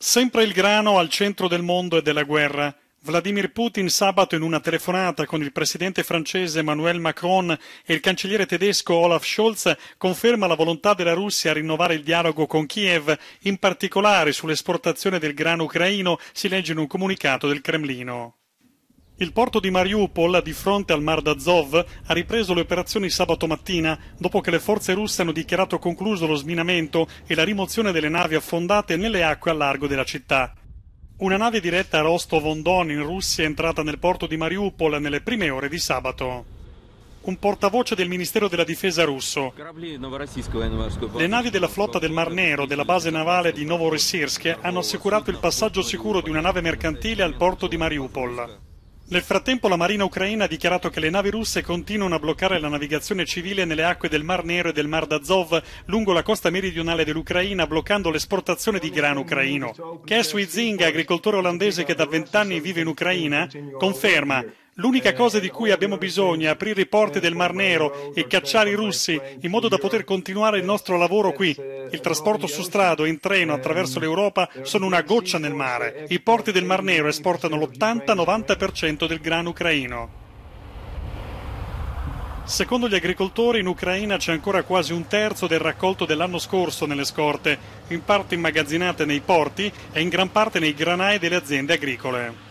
Sempre il grano al centro del mondo e della guerra. Vladimir Putin sabato in una telefonata con il presidente francese Emmanuel Macron e il cancelliere tedesco Olaf Scholz conferma la volontà della Russia a rinnovare il dialogo con Kiev, in particolare sull'esportazione del grano ucraino, si legge in un comunicato del Cremlino. Il porto di Mariupol, di fronte al Mar d'Azov, ha ripreso le operazioni sabato mattina, dopo che le forze russe hanno dichiarato concluso lo sminamento e la rimozione delle navi affondate nelle acque a largo della città. Una nave diretta a Rostov-on-Don in Russia è entrata nel porto di Mariupol nelle prime ore di sabato un portavoce del Ministero della Difesa russo. Le navi della flotta del Mar Nero della base navale di Novorossiysk hanno assicurato il passaggio sicuro di una nave mercantile al porto di Mariupol. Nel frattempo la marina ucraina ha dichiarato che le navi russe continuano a bloccare la navigazione civile nelle acque del Mar Nero e del Mar d'Azov lungo la costa meridionale dell'Ucraina, bloccando l'esportazione di grano ucraino. Kes Zinga, agricoltore olandese che da vent'anni vive in Ucraina, conferma L'unica cosa di cui abbiamo bisogno è aprire i porti del Mar Nero e cacciare i russi in modo da poter continuare il nostro lavoro qui. Il trasporto su strada e in treno attraverso l'Europa sono una goccia nel mare. I porti del Mar Nero esportano l'80-90% del grano ucraino. Secondo gli agricoltori in Ucraina c'è ancora quasi un terzo del raccolto dell'anno scorso nelle scorte, in parte immagazzinate nei porti e in gran parte nei granai delle aziende agricole.